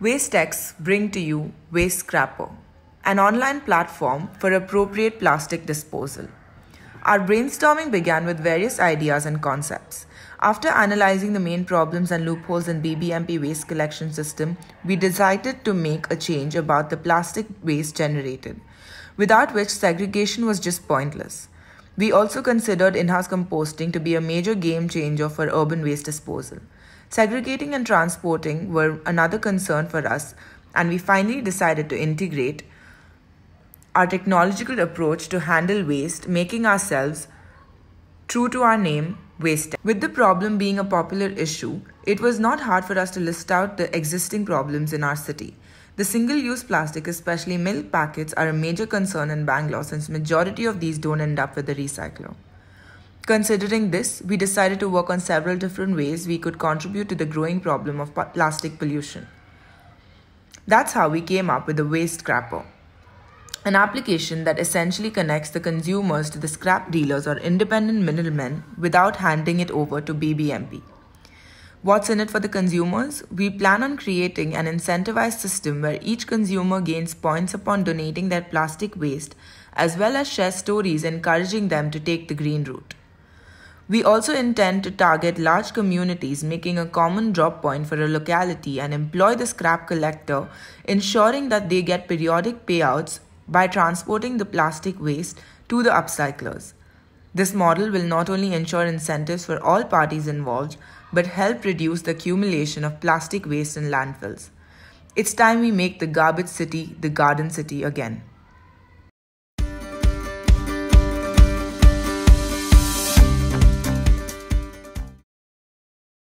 WasteX bring to you Waste Scrapper, an online platform for appropriate plastic disposal. Our brainstorming began with various ideas and concepts. After analyzing the main problems and loopholes in BBMP waste collection system, we decided to make a change about the plastic waste generated, without which segregation was just pointless. We also considered in-house composting to be a major game changer for urban waste disposal. Segregating and transporting were another concern for us, and we finally decided to integrate our technological approach to handle waste, making ourselves true to our name, waste. With the problem being a popular issue, it was not hard for us to list out the existing problems in our city. The single-use plastic, especially milk packets, are a major concern in Bangalore since majority of these don't end up with the recycler. Considering this, we decided to work on several different ways we could contribute to the growing problem of plastic pollution. That's how we came up with the Waste Scrapper, an application that essentially connects the consumers to the scrap dealers or independent middlemen without handing it over to BBMP. What's in it for the consumers? We plan on creating an incentivized system where each consumer gains points upon donating their plastic waste, as well as share stories encouraging them to take the green route. We also intend to target large communities, making a common drop point for a locality and employ the scrap collector, ensuring that they get periodic payouts by transporting the plastic waste to the upcyclers. This model will not only ensure incentives for all parties involved, but help reduce the accumulation of plastic waste in landfills. It's time we make the garbage city the garden city again.